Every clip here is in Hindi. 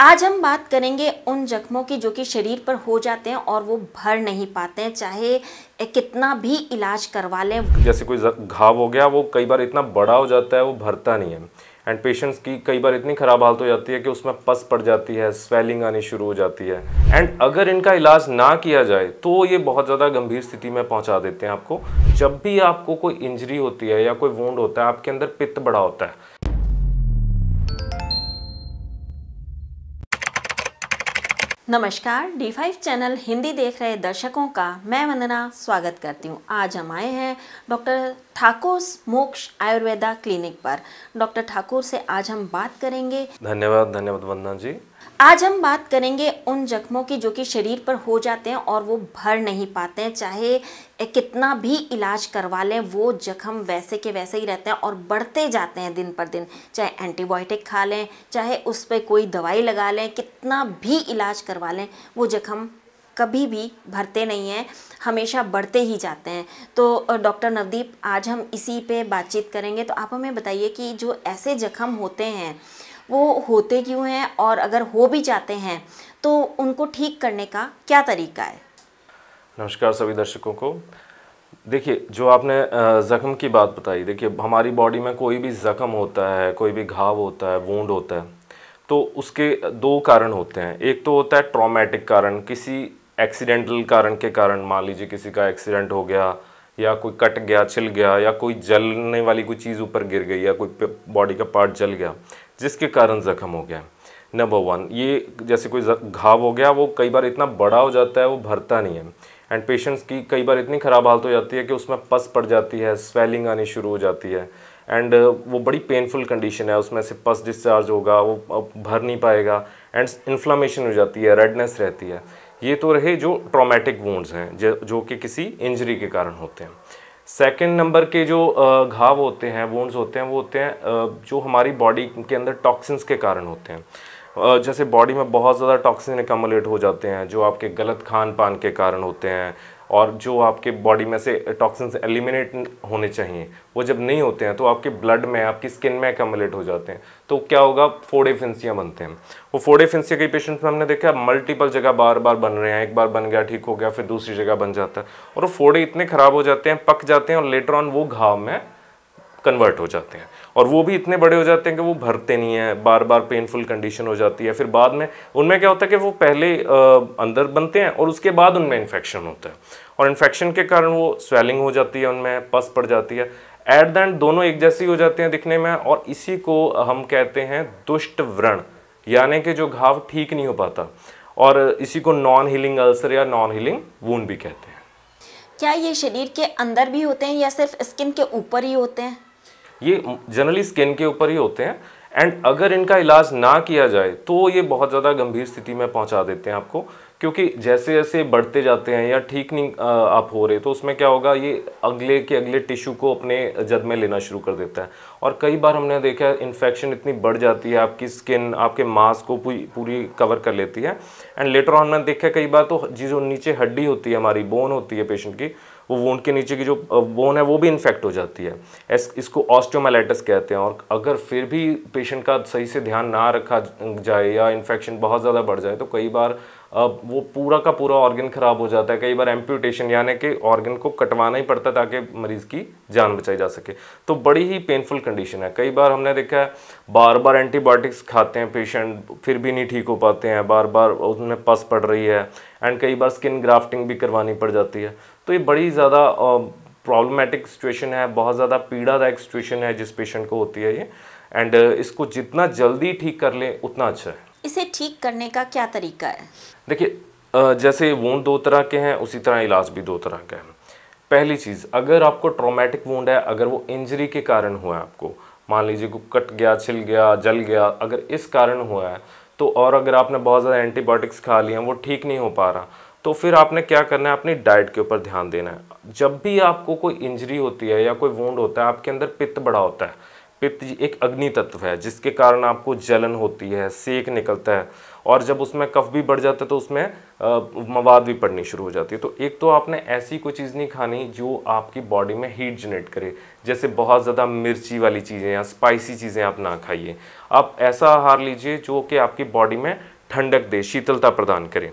आज हम बात करेंगे उन जख्मों की जो कि शरीर पर हो जाते हैं और वो भर नहीं पाते हैं चाहे कितना भी इलाज करवा लें जैसे कोई घाव हो गया वो कई बार इतना बड़ा हो जाता है वो भरता नहीं है एंड पेशेंट्स की कई बार इतनी ख़राब हालत हो जाती है कि उसमें पस पड़ जाती है स्वेलिंग आनी शुरू हो जाती है एंड अगर इनका इलाज ना किया जाए तो ये बहुत ज़्यादा गंभीर स्थिति में पहुंचा देते हैं आपको जब भी आपको कोई इंजरी होती है या कोई वोंड होता है आपके अंदर पित्त बड़ा होता है नमस्कार डी फाइव चैनल हिंदी देख रहे दर्शकों का मैं वंदना स्वागत करती हूँ आज हम आए हैं डॉक्टर ठाकुर मोक्ष आयुर्वेदा क्लिनिक पर डॉक्टर ठाकुर से आज हम बात करेंगे धन्यवाद धन्यवाद वंदना जी आज हम बात करेंगे उन जख्मों की जो कि शरीर पर हो जाते हैं और वो भर नहीं पाते हैं चाहे कितना भी इलाज करवा लें वो जख्म वैसे के वैसे ही रहते हैं और बढ़ते जाते हैं दिन पर दिन चाहे एंटीबायोटिक खा लें चाहे उस पर कोई दवाई लगा लें कितना भी इलाज करवा लें वो जख्म कभी भी भरते नहीं हैं हमेशा बढ़ते ही जाते हैं तो डॉक्टर नवदीप आज हम इसी पे बातचीत करेंगे तो आप हमें बताइए कि जो ऐसे जख्म होते हैं वो होते क्यों हैं और अगर हो भी जाते हैं तो उनको ठीक करने का क्या तरीका है नमस्कार सभी दर्शकों को देखिए जो आपने ज़ख्म की बात बताई देखिए हमारी बॉडी में कोई भी ज़ख्म होता है कोई भी घाव होता है वूंड होता है तो उसके दो कारण होते हैं एक तो होता है ट्रॉमेटिक कारण किसी एक्सीडेंटल कारण के कारण मान लीजिए किसी का एक्सीडेंट हो गया या कोई कट गया छिल गया या कोई जलने वाली कोई चीज़ ऊपर गिर गई या कोई बॉडी का पार्ट जल गया जिसके कारण ज़ख्म हो गया है नंबर वन ये जैसे कोई घाव हो गया वो कई बार इतना बड़ा हो जाता है वो भरता नहीं है एंड पेशेंट्स की कई बार इतनी ख़राब हालत हो जाती है कि उसमें पस पड़ जाती है स्वेलिंग आनी शुरू हो जाती है एंड uh, वो बड़ी पेनफुल कंडीशन है उसमें से पस डिस्चार्ज होगा वो भर नहीं पाएगा एंड इन्फ्लामेशन हो जाती है रेडनेस रहती है ये तो रहे जो ट्रामेटिक वोन्ड्स हैं जो कि किसी इंजरी के कारण होते हैं सेकंड नंबर के जो घाव होते हैं वोन्स होते हैं वो होते हैं जो हमारी बॉडी के अंदर टॉक्सिन्स के कारण होते हैं जैसे बॉडी में बहुत ज़्यादा टॉक्सिन एकमोलेट हो जाते हैं जो आपके गलत खान पान के कारण होते हैं और जो आपके बॉडी में से टॉक्सिन एलिमिनेट होने चाहिए वो जब नहीं होते हैं तो आपके ब्लड में आपकी स्किन में एकमलेट हो जाते हैं तो क्या होगा फोड़े फिंसियाँ बनते हैं वो फोड़े फिंसिया कई पेशेंट्स में हमने देखा मल्टीपल जगह बार बार बन रहे हैं एक बार बन गया ठीक हो गया फिर दूसरी जगह बन जाता है और वो फोड़े इतने ख़राब हो जाते हैं पक जाते हैं और लेटर ऑन वो घाव में कन्वर्ट हो जाते हैं और वो भी इतने बड़े हो जाते हैं कि वो भरते नहीं हैं बार बार पेनफुल कंडीशन हो जाती है फिर बाद में उनमें क्या होता है कि वो पहले अंदर बनते हैं और उसके बाद उनमें इन्फेक्शन होता है और इन्फेक्शन के कारण वो स्वेलिंग हो जाती है उनमें पस पड़ जाती है एट द एंड दोनों एक जैसी हो जाते हैं दिखने में और इसी को हम कहते हैं दुष्ट व्रण यानी कि जो घाव ठीक नहीं हो पाता और इसी को नॉन हीलिंग अल्सर या नॉन हीलिंग वून भी कहते हैं क्या ये शरीर के अंदर भी होते हैं या सिर्फ स्किन के ऊपर ही होते हैं ये जनरली स्किन के ऊपर ही होते हैं एंड अगर इनका इलाज ना किया जाए तो ये बहुत ज़्यादा गंभीर स्थिति में पहुंचा देते हैं आपको क्योंकि जैसे जैसे बढ़ते जाते हैं या ठीक नहीं आप हो रहे तो उसमें क्या होगा ये अगले के अगले टिश्यू को अपने जद में लेना शुरू कर देता है और कई बार हमने देखा है इन्फेक्शन इतनी बढ़ जाती है आपकी स्किन आपके मांस को पूरी पूरी कवर कर लेती है एंड लेटर ऑन में देखा कई बार तो जी जो नीचे हड्डी होती है हमारी बोन होती है पेशेंट की वो वोंड के नीचे की जो बोन है वो भी इन्फेक्ट हो जाती है एस इसको ऑस्टोमेलाइटिस कहते हैं और अगर फिर भी पेशेंट का सही से ध्यान ना रखा जाए या इन्फेक्शन बहुत ज़्यादा बढ़ जाए तो कई बार वो पूरा का पूरा ऑर्गन ख़राब हो जाता है कई बार एम्प्यूटेशन यानी कि ऑर्गन को कटवाना ही पड़ता है ताकि मरीज़ की जान बचाई जा सके तो बड़ी ही पेनफुल कंडीशन है कई बार हमने देखा है बार बार एंटीबायोटिक्स खाते हैं पेशेंट फिर भी नहीं ठीक हो पाते हैं बार बार उनमें पस पड़ रही है एंड कई बार स्किन ग्राफ्टिंग भी करवानी पड़ जाती है तो ये बड़ी ज़्यादा प्रॉब्लमेटिक सिचुएशन है बहुत ज़्यादा पीड़ादायक सिचुएशन है जिस पेशेंट को होती है ये एंड इसको जितना जल्दी ठीक कर लें उतना अच्छा है इसे ठीक करने का क्या तरीका है देखिए जैसे वोंड दो तरह के हैं उसी तरह इलाज भी दो तरह के हैं पहली चीज़ अगर आपको ट्रोमेटिक वोंड है अगर वो इंजरी के कारण हुआ है आपको मान लीजिए को कट गया छिल गया जल गया अगर इस कारण हुआ है तो और अगर आपने बहुत ज़्यादा एंटीबायोटिक्स खा लिए हैं वो ठीक नहीं हो पा रहा तो फिर आपने क्या करना है अपनी डाइट के ऊपर ध्यान देना है जब भी आपको कोई इंजरी होती है या कोई वोंड होता है आपके अंदर पित्त बड़ा होता है पित्त एक अग्नि तत्व है जिसके कारण आपको जलन होती है सेक निकलता है और जब उसमें कफ भी बढ़ जाता है तो उसमें मवाद भी पड़नी शुरू हो जाती है तो एक तो आपने ऐसी कोई चीज़ नहीं खानी जो आपकी बॉडी में हीट जनरेट करे जैसे बहुत ज़्यादा मिर्ची वाली चीज़ें या स्पाइसी चीज़ें आप ना खाइए आप ऐसा आहार लीजिए जो कि आपकी बॉडी में ठंडक दे शीतलता प्रदान करें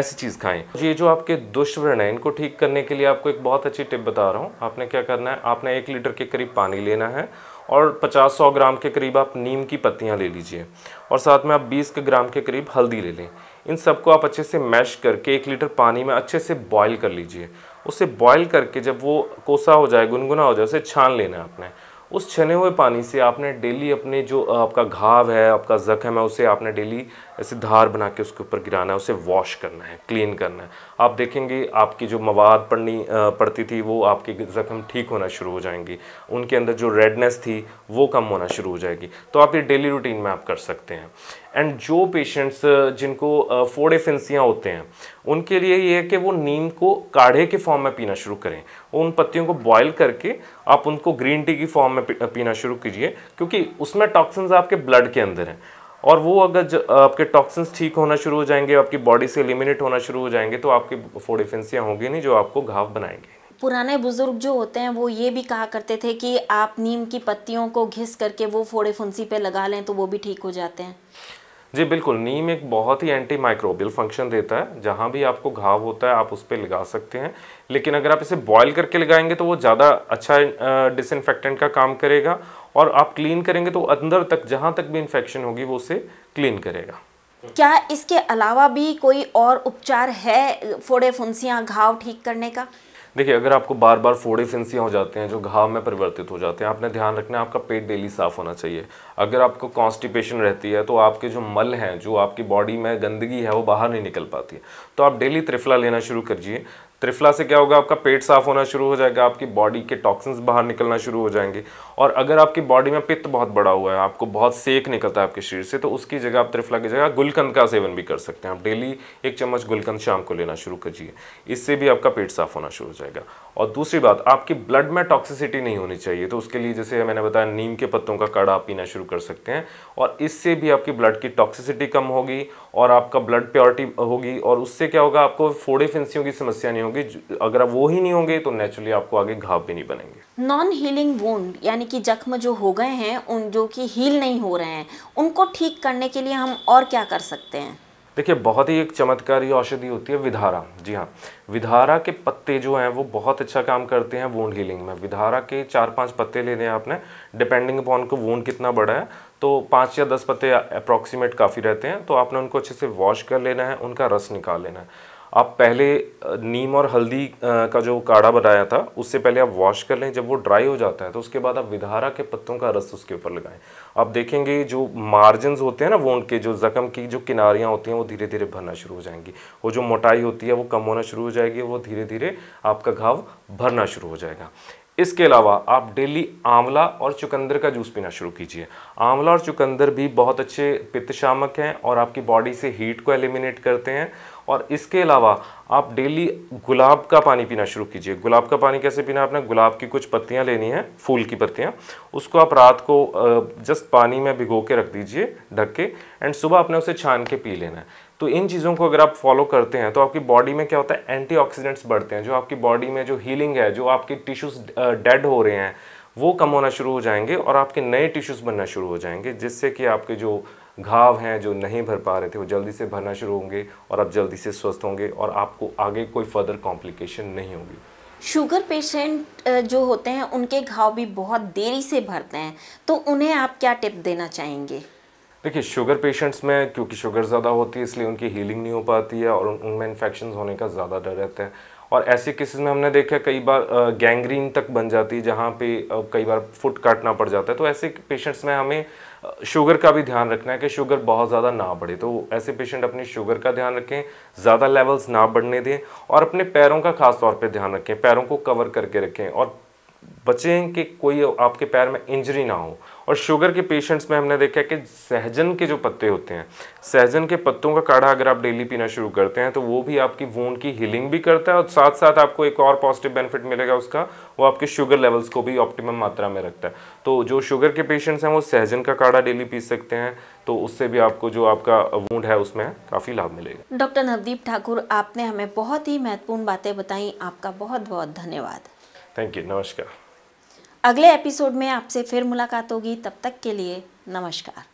ऐसी चीज़ खाएं ये जो आपके दुष्वर्ण है इनको ठीक करने के लिए आपको एक बहुत अच्छी टिप बता रहा हूँ आपने क्या करना है आपने एक लीटर के करीब पानी लेना है और 50-100 ग्राम के करीब आप नीम की पत्तियाँ ले लीजिए और साथ में आप 20 के ग्राम के करीब हल्दी ले लें इन सबको आप अच्छे से मैश करके एक लीटर पानी में अच्छे से बॉयल कर लीजिए उसे बॉयल करके जब वो कोसा हो जाए गुनगुना हो जाए उसे छान लेना है आपने उस छने हुए पानी से आपने डेली अपने जो आपका घाव है आपका जख्म है उसे आपने डेली ऐसे धार बना के उसके ऊपर गिराना है उसे वॉश करना है क्लीन करना है आप देखेंगे आपकी जो मवाद पड़नी पड़ती थी वो आपके ज़ख्म ठीक होना शुरू हो जाएंगी उनके अंदर जो रेडनेस थी वो कम होना शुरू हो जाएगी तो आप ये डेली रूटीन में आप कर सकते हैं एंड जो पेशेंट्स जिनको फोड़े फिंसियाँ होते हैं उनके लिए ये है कि वो नीम को काढ़े के फॉर्म में पीना शुरू करें उन पत्तियों को बॉयल करके आप उनको ग्रीन टी की फॉर्म में पीना शुरू कीजिए क्योंकि उसमें टॉक्सिन्स आपके ब्लड के अंदर हैं और वो अगर आपके टॉक्सिन्स ठीक होना शुरू हो जाएंगे आपकी बॉडी से एलिमिनेट होना शुरू हो जाएंगे तो आपकी फोडिफेंसियाँ होंगी नहीं जो आपको घाव बनाएंगे पुराने बुजुर्ग जो होते हैं वो ये भी कहा करते थे कि आप नीम की पत्तियों को घिस करके वो फोड़े फुंसी पे लगा लें तो वो भी ठीक हो जाते हैं जी बिल्कुल नीम एक बहुत ही एंटी माइक्रोबियल फंक्शन देता है जहाँ भी आपको घाव होता है आप उस पर लगा सकते हैं लेकिन अगर आप इसे बॉयल करके लगाएंगे तो वो ज़्यादा अच्छा डिसइनफेक्टेंट का काम करेगा और आप क्लीन करेंगे तो अंदर तक जहाँ तक भी इन्फेक्शन होगी वो उसे क्लीन करेगा क्या इसके अलावा भी कोई और उपचार है फोड़े फुंसियाँ घाव ठीक करने का देखिए अगर आपको बार बार फोड़े फिंसियाँ हो जाते हैं जो घाव में परिवर्तित हो जाते हैं आपने ध्यान रखना है आपका पेट डेली साफ होना चाहिए अगर आपको कॉन्स्टिपेशन रहती है तो आपके जो मल हैं जो आपकी बॉडी में गंदगी है वो बाहर नहीं निकल पाती है तो आप डेली त्रिफला लेना शुरू करिए त्रिफला से क्या होगा आपका पेट साफ होना शुरू हो जाएगा आपकी बॉडी के टॉक्सिन्स बाहर निकलना शुरू हो जाएंगे और अगर आपकी बॉडी में पित्त बहुत बड़ा हुआ है आपको बहुत सेक निकलता है आपके शरीर से तो उसकी जगह आप त्रिफला की जगह गुलकंद का सेवन भी कर सकते हैं आप डेली एक चम्मच गुलकंद शाम को लेना शुरू करिए इससे भी आपका पेट साफ होना शुरू हो जाएगा और दूसरी बात आपकी ब्लड में टॉक्सिसिटी नहीं होनी चाहिए तो उसके लिए जैसे मैंने बताया नीम के पत्तों का काढ़ा पीना शुरू कर सकते हैं और इससे भी आपकी ब्लड की टॉक्सिसिटी कम होगी और आपका ब्लड प्योरिटी होगी और उससे क्या होगा आपको फोड़े फिंसियों की समस्या नहीं होगी होंगे अगर वो ही नहीं होंगे तो नेचुरली आपको आगे घाव भी नहीं बनेंगे नॉन हीलिंग वोंड यानी कि जख्म जो हो गए हैं उन जो कि हील नहीं हो रहे हैं उनको ठीक करने के लिए हम और क्या कर सकते हैं देखिए बहुत ही एक चमत्कारी औषधि होती है विधारा जी हाँ विधारा के पत्ते जो हैं वो बहुत अच्छा काम करते हैं वोंड हीलिंग में विधारा के चार पांच पत्ते लेने हैं आपने डिपेंडिंग अपॉन को वोंड कितना बड़ा है तो पाँच या दस पत्ते अप्रॉक्सीमेट काफ़ी रहते हैं तो आपने उनको अच्छे से वॉश कर लेना है उनका रस निकाल लेना है आप पहले नीम और हल्दी का जो काढ़ा बनाया था उससे पहले आप वॉश कर लें जब वो ड्राई हो जाता है तो उसके बाद आप विधारा के पत्तों का रस उसके ऊपर लगाएं आप देखेंगे जो मार्जिन होते हैं ना वोंड के जो ज़ख्म की जो किनारियाँ होती हैं वो धीरे धीरे भरना शुरू हो जाएंगी वो जो मोटाई होती है वो कम होना शुरू हो जाएगी वो धीरे धीरे आपका घाव भरना शुरू हो जाएगा इसके अलावा आप डेली आंवला और चुकंदर का जूस पीना शुरू कीजिए आंवला और चुकंदर भी बहुत अच्छे पित्तशामक हैं और आपकी बॉडी से हीट को एलिमिनेट करते हैं और इसके अलावा आप डेली गुलाब का पानी पीना शुरू कीजिए गुलाब का पानी कैसे पीना आपने गुलाब की कुछ पत्तियाँ लेनी है फूल की पत्तियाँ उसको आप रात को जस्ट पानी में भिगो के रख दीजिए ढक के एंड सुबह आपने उसे छान के पी लेना है तो इन चीज़ों को अगर आप फॉलो करते हैं तो आपकी बॉडी में क्या होता है एंटी बढ़ते हैं जो आपकी बॉडी में जो हीलिंग है जो आपके टिश्यूज़ डेड हो रहे हैं वो कम होना शुरू हो जाएंगे और आपके नए टिश्यूज़ बनना शुरू हो जाएंगे जिससे कि आपके जो घाव हैं जो नहीं भर पा रहे थे वो जल्दी से भरना शुरू होंगे और अब जल्दी से स्वस्थ होंगे और आपको आगे कोई फर्दर कॉम्प्लिकेशन नहीं होगी शुगर पेशेंट जो होते हैं उनके घाव भी बहुत देरी से भरते हैं तो उन्हें आप क्या टिप देना चाहेंगे देखिए शुगर पेशेंट्स में क्योंकि शुगर ज़्यादा होती है इसलिए उनकी हीलिंग नहीं हो पाती है और उनमें इन्फेक्शन होने का ज़्यादा डर रहता है और ऐसे केसेस में हमने देखा कई बार गैंग्रीन तक बन जाती है जहाँ पे कई बार फुट काटना पड़ जाता है तो ऐसे पेशेंट्स में हमें शुगर का भी ध्यान रखना है कि शुगर बहुत ज़्यादा ना बढ़े तो ऐसे पेशेंट अपनी शुगर का ध्यान रखें ज़्यादा लेवल्स ना बढ़ने दें और अपने पैरों का खास तौर पर ध्यान रखें पैरों को कवर करके रखें और बचें कि कोई आपके पैर में इंजरी ना हो और शुगर के पेशेंट्स में हमने देखा है कि सहजन के जो पत्ते होते हैं सहजन के पत्तों का काढ़ा अगर आप डेली पीना शुरू करते हैं तो वो भी आपकी वोन की हीलिंग भी करता है और साथ साथ आपको एक और पॉजिटिव बेनिफिट मिलेगा उसका वो आपके शुगर लेवल्स को भी ऑप्टिमम मात्रा में रखता है तो जो शुगर के पेशेंट्स हैं वो सहजन का काढ़ा डेली पी सकते हैं तो उससे भी आपको जो आपका वूड है उसमें काफ़ी लाभ मिलेगा डॉक्टर नवदीप ठाकुर आपने हमें बहुत ही महत्वपूर्ण बातें बताई आपका बहुत बहुत धन्यवाद थैंक यू नमस्कार अगले एपिसोड में आपसे फिर मुलाकात होगी तब तक के लिए नमस्कार